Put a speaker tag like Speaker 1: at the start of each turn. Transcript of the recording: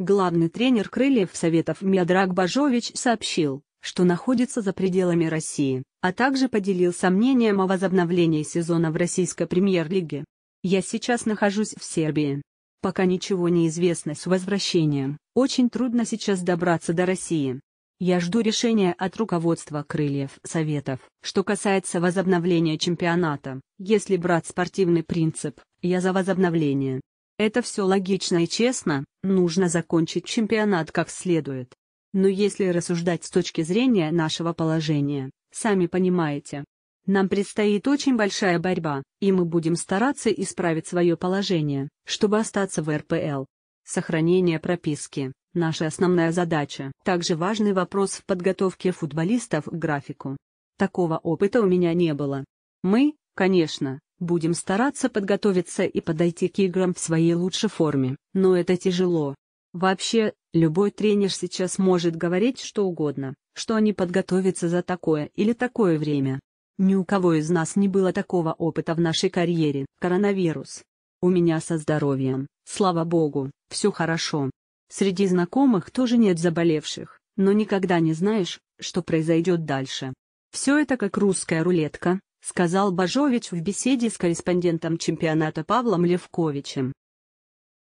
Speaker 1: Главный тренер крыльев Советов Миадраг Бажович сообщил, что находится за пределами России, а также поделился сомнением о возобновлении сезона в российской премьер-лиге. «Я сейчас нахожусь в Сербии. Пока ничего не известно с возвращением, очень трудно сейчас добраться до России. Я жду решения от руководства крыльев Советов. Что касается возобновления чемпионата, если брать спортивный принцип, я за возобновление. Это все логично и честно, нужно закончить чемпионат как следует. Но если рассуждать с точки зрения нашего положения, сами понимаете. Нам предстоит очень большая борьба, и мы будем стараться исправить свое положение, чтобы остаться в РПЛ. Сохранение прописки – наша основная задача. Также важный вопрос в подготовке футболистов к графику. Такого опыта у меня не было. Мы, конечно, Будем стараться подготовиться и подойти к играм в своей лучшей форме, но это тяжело. Вообще, любой тренер сейчас может говорить что угодно, что они подготовятся за такое или такое время. Ни у кого из нас не было такого опыта в нашей карьере. Коронавирус. У меня со здоровьем, слава богу, все хорошо. Среди знакомых тоже нет заболевших, но никогда не знаешь, что произойдет дальше. Все это как русская рулетка, сказал Бажович в беседе с корреспондентом чемпионата Павлом Левковичем.